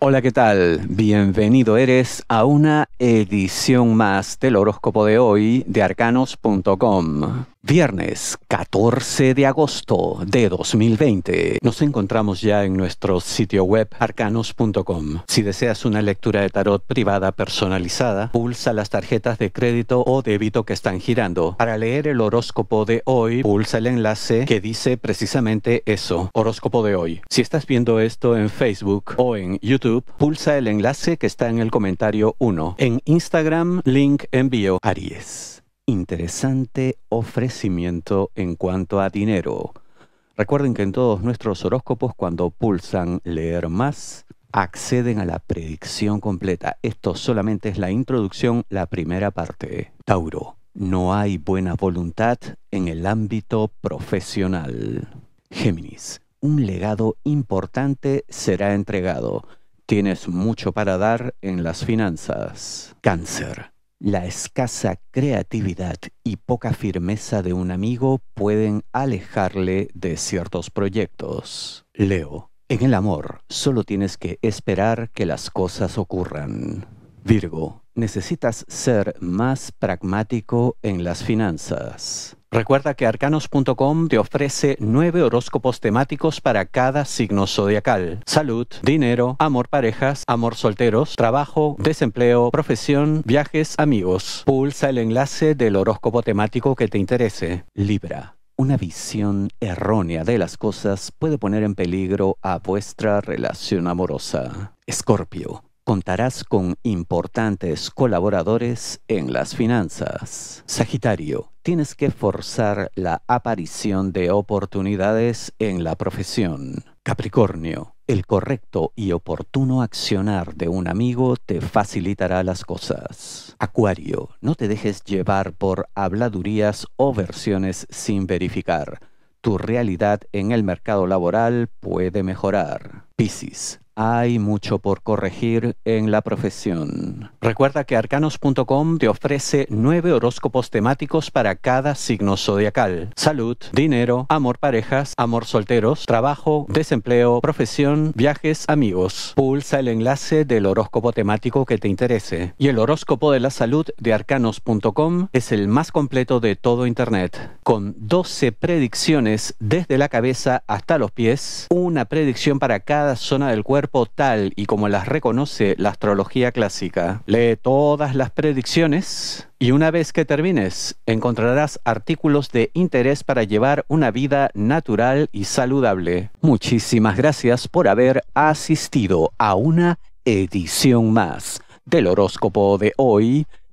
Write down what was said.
Hola, ¿qué tal? Bienvenido eres a una edición más del horóscopo de hoy de arcanos.com. Viernes 14 de agosto de 2020. Nos encontramos ya en nuestro sitio web arcanos.com. Si deseas una lectura de tarot privada personalizada, pulsa las tarjetas de crédito o débito que están girando. Para leer el horóscopo de hoy, pulsa el enlace que dice precisamente eso, horóscopo de hoy. Si estás viendo esto en Facebook o en YouTube, pulsa el enlace que está en el comentario 1. En Instagram, link envío Aries interesante ofrecimiento en cuanto a dinero. Recuerden que en todos nuestros horóscopos, cuando pulsan leer más, acceden a la predicción completa. Esto solamente es la introducción, la primera parte. Tauro, no hay buena voluntad en el ámbito profesional. Géminis, un legado importante será entregado. Tienes mucho para dar en las finanzas. Cáncer. La escasa creatividad y poca firmeza de un amigo pueden alejarle de ciertos proyectos. Leo, en el amor solo tienes que esperar que las cosas ocurran. Virgo, necesitas ser más pragmático en las finanzas. Recuerda que arcanos.com te ofrece nueve horóscopos temáticos para cada signo zodiacal. Salud, dinero, amor parejas, amor solteros, trabajo, desempleo, profesión, viajes, amigos. Pulsa el enlace del horóscopo temático que te interese. Libra. Una visión errónea de las cosas puede poner en peligro a vuestra relación amorosa. Escorpio contarás con importantes colaboradores en las finanzas. Sagitario, tienes que forzar la aparición de oportunidades en la profesión. Capricornio, el correcto y oportuno accionar de un amigo te facilitará las cosas. Acuario, no te dejes llevar por habladurías o versiones sin verificar. Tu realidad en el mercado laboral puede mejorar. Piscis, hay mucho por corregir en la profesión. Recuerda que arcanos.com te ofrece nueve horóscopos temáticos para cada signo zodiacal. Salud, dinero, amor parejas, amor solteros, trabajo, desempleo, profesión, viajes, amigos. Pulsa el enlace del horóscopo temático que te interese. Y el horóscopo de la salud de arcanos.com es el más completo de todo Internet, con 12 predicciones desde la cabeza hasta los pies, una predicción para cada zona del cuerpo, tal y como las reconoce la astrología clásica. Lee todas las predicciones y una vez que termines encontrarás artículos de interés para llevar una vida natural y saludable. Muchísimas gracias por haber asistido a una edición más del horóscopo de hoy